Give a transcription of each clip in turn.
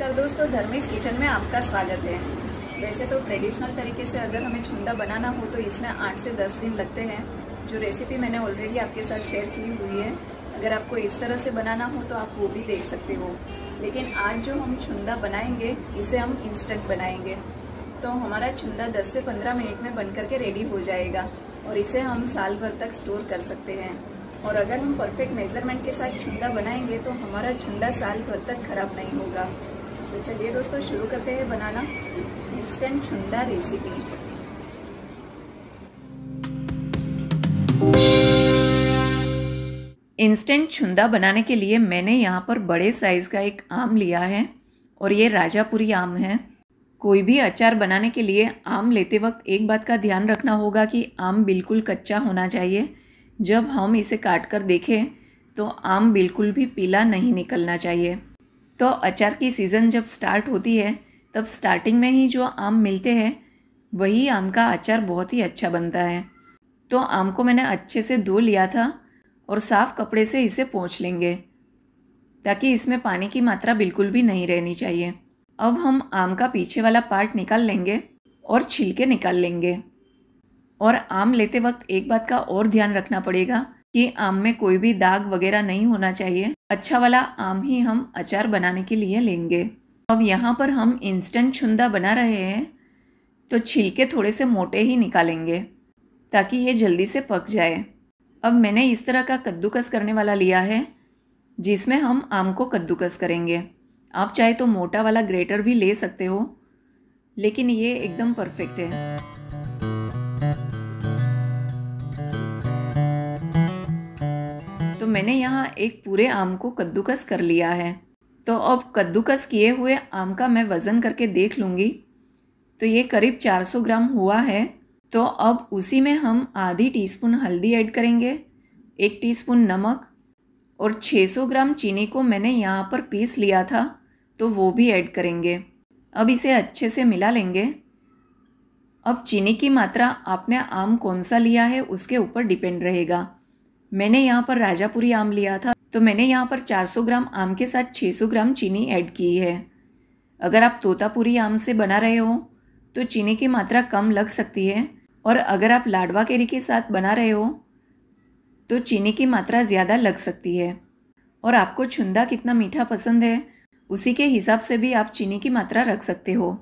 नमस्कार दोस्तों धर्मेश किचन में आपका स्वागत है वैसे तो ट्रेडिशनल तरीके से अगर हमें छुंदा बनाना हो तो इसमें आठ से दस दिन लगते हैं जो रेसिपी मैंने ऑलरेडी आपके साथ शेयर की हुई है अगर आपको इस तरह से बनाना हो तो आप वो भी देख सकते हो लेकिन आज जो हम छुंदा बनाएंगे इसे हम इंस्टेंट बनाएंगे तो हमारा छुंदा दस से पंद्रह मिनट में बन करके रेडी हो जाएगा और इसे हम साल भर तक स्टोर कर सकते हैं और अगर हम परफेक्ट मेजरमेंट के साथ छुंदा बनाएंगे तो हमारा छुंदा साल भर तक खराब नहीं होगा तो चलिए दोस्तों शुरू करते हैं बनाना instant chhunda recipe instant chhunda बनाने के लिए मैंने यहाँ पर बड़े साइज़ का एक आम लिया है और ये राजापुरी आम है कोई भी अचार बनाने के लिए आम लेते वक्त एक बात का ध्यान रखना होगा कि आम बिल्कुल कच्चा होना चाहिए जब हम इसे काट कर देखें तो आम बिल्कुल भी पीला नहीं निकलना चाहिए तो अचार की सीज़न जब स्टार्ट होती है तब स्टार्टिंग में ही जो आम मिलते हैं वही आम का अचार बहुत ही अच्छा बनता है तो आम को मैंने अच्छे से धो लिया था और साफ़ कपड़े से इसे पोंछ लेंगे ताकि इसमें पानी की मात्रा बिल्कुल भी नहीं रहनी चाहिए अब हम आम का पीछे वाला पार्ट निकाल लेंगे और छिलके निकाल लेंगे और आम लेते वक्त एक बात का और ध्यान रखना पड़ेगा कि आम में कोई भी दाग वगैरह नहीं होना चाहिए अच्छा वाला आम ही हम अचार बनाने के लिए लेंगे अब यहाँ पर हम इंस्टेंट छुंदा बना रहे हैं तो छिलके थोड़े से मोटे ही निकालेंगे ताकि ये जल्दी से पक जाए अब मैंने इस तरह का कद्दूकस करने वाला लिया है जिसमें हम आम को कद्दूकस करेंगे आप चाहे तो मोटा वाला ग्रेटर भी ले सकते हो लेकिन ये एकदम परफेक्ट है मैंने यहाँ एक पूरे आम को कद्दूकस कर लिया है तो अब कद्दूकस किए हुए आम का मैं वज़न करके देख लूँगी तो ये करीब 400 ग्राम हुआ है तो अब उसी में हम आधी टीस्पून हल्दी ऐड करेंगे एक टीस्पून नमक और 600 ग्राम चीनी को मैंने यहाँ पर पीस लिया था तो वो भी ऐड करेंगे अब इसे अच्छे से मिला लेंगे अब चीनी की मात्रा आपने आम कौन सा लिया है उसके ऊपर डिपेंड रहेगा मैंने यहाँ पर राजापुरी आम लिया था तो मैंने यहाँ पर 400 ग्राम आम के साथ 600 ग्राम चीनी ऐड की है अगर आप तोतापुरी आम से बना रहे हो तो चीनी की मात्रा कम लग सकती है और अगर आप लाडवा केरी के साथ बना रहे हो तो चीनी की मात्रा ज़्यादा लग सकती है और आपको छुंदा कितना मीठा पसंद है उसी के हिसाब से भी आप चीनी की मात्रा रख सकते हो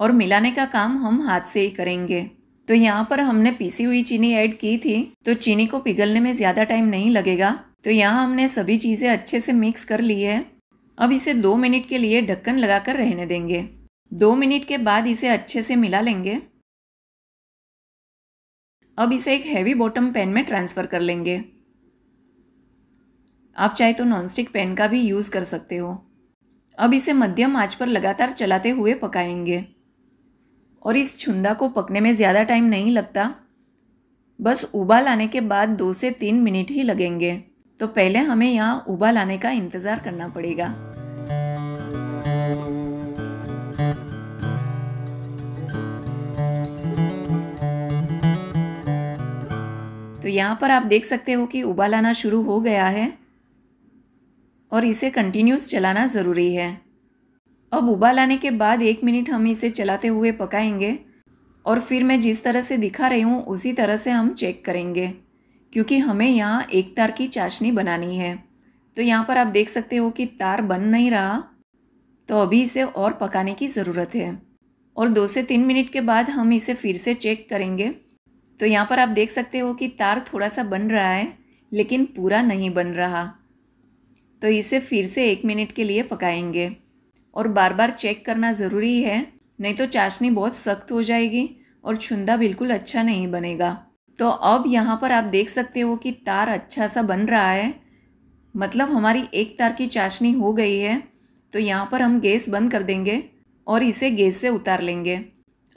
और मिलाने का काम हम हाथ से ही करेंगे तो यहाँ पर हमने पीसी हुई चीनी ऐड की थी तो चीनी को पिघलने में ज़्यादा टाइम नहीं लगेगा तो यहाँ हमने सभी चीज़ें अच्छे से मिक्स कर ली है अब इसे दो मिनट के लिए ढक्कन लगाकर रहने देंगे दो मिनट के बाद इसे अच्छे से मिला लेंगे अब इसे एक हैवी बॉटम पैन में ट्रांसफ़र कर लेंगे आप चाहे तो नॉनस्टिक पैन का भी यूज़ कर सकते हो अब इसे मध्यम आंच पर लगातार चलाते हुए पकाएंगे और इस छुंदा को पकने में ज़्यादा टाइम नहीं लगता बस उबाल आने के बाद दो से तीन मिनट ही लगेंगे तो पहले हमें यहाँ उबाल आने का इंतज़ार करना पड़ेगा तो यहाँ पर आप देख सकते हो कि उबाल आना शुरू हो गया है और इसे कंटिन्यूस चलाना ज़रूरी है अब उबाल आने के बाद एक मिनट हम इसे चलाते हुए पकाएंगे और फिर मैं जिस तरह से दिखा रही हूँ उसी तरह से हम चेक करेंगे क्योंकि हमें यहाँ एक तार की चाशनी बनानी है तो यहाँ पर आप देख सकते हो कि तार बन नहीं रहा तो अभी इसे और पकाने की ज़रूरत है और दो से तीन मिनट के बाद हम इसे फिर से चेक करेंगे तो यहाँ पर आप देख सकते हो कि तार थोड़ा सा बन रहा है लेकिन पूरा नहीं बन रहा तो इसे फिर से एक मिनट के लिए पकाएंगे और बार बार चेक करना ज़रूरी है नहीं तो चाशनी बहुत सख्त हो जाएगी और छुंदा बिल्कुल अच्छा नहीं बनेगा तो अब यहाँ पर आप देख सकते हो कि तार अच्छा सा बन रहा है मतलब हमारी एक तार की चाशनी हो गई है तो यहाँ पर हम गैस बंद कर देंगे और इसे गैस से उतार लेंगे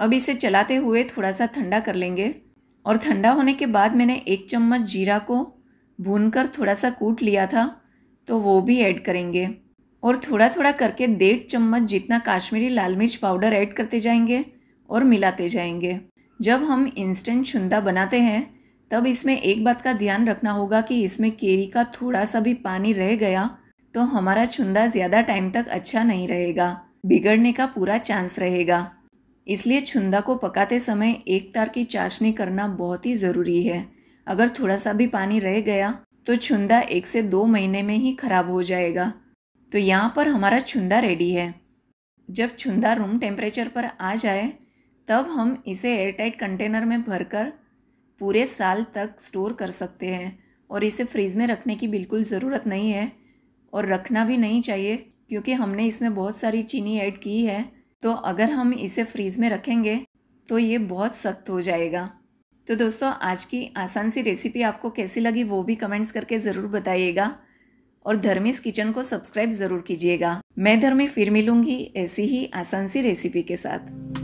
अब इसे चलाते हुए थोड़ा सा ठंडा कर लेंगे और ठंडा होने के बाद मैंने एक चम्मच जीरा को भूनकर थोड़ा सा कूट लिया था तो वो भी ऐड करेंगे और थोड़ा थोड़ा करके डेढ़ चम्मच जितना काश्मीरी लाल मिर्च पाउडर ऐड करते जाएंगे और मिलाते जाएंगे जब हम इंस्टेंट छुंदा बनाते हैं तब इसमें एक बात का ध्यान रखना होगा कि इसमें केरी का थोड़ा सा भी पानी रह गया तो हमारा छुंदा ज़्यादा टाइम तक अच्छा नहीं रहेगा बिगड़ने का पूरा चांस रहेगा इसलिए छुंदा को पकाते समय एक तार की चाशनी करना बहुत ही ज़रूरी है अगर थोड़ा सा भी पानी रह गया तो छुंदा एक से दो महीने में ही खराब हो जाएगा तो यहाँ पर हमारा छुंदा रेडी है जब छुंदा रूम टेम्परेचर पर आ जाए तब हम इसे एयरटाइट कंटेनर में भरकर पूरे साल तक स्टोर कर सकते हैं और इसे फ्रीज़ में रखने की बिल्कुल ज़रूरत नहीं है और रखना भी नहीं चाहिए क्योंकि हमने इसमें बहुत सारी चीनी ऐड की है तो अगर हम इसे फ्रीज़ में रखेंगे तो ये बहुत सख्त हो जाएगा तो दोस्तों आज की आसान सी रेसिपी आपको कैसी लगी वो भी कमेंट्स करके ज़रूर बताइएगा और धर्मेश किचन को सब्सक्राइब जरूर कीजिएगा मैं धर्मी फिर मिलूंगी ऐसी ही आसान सी रेसिपी के साथ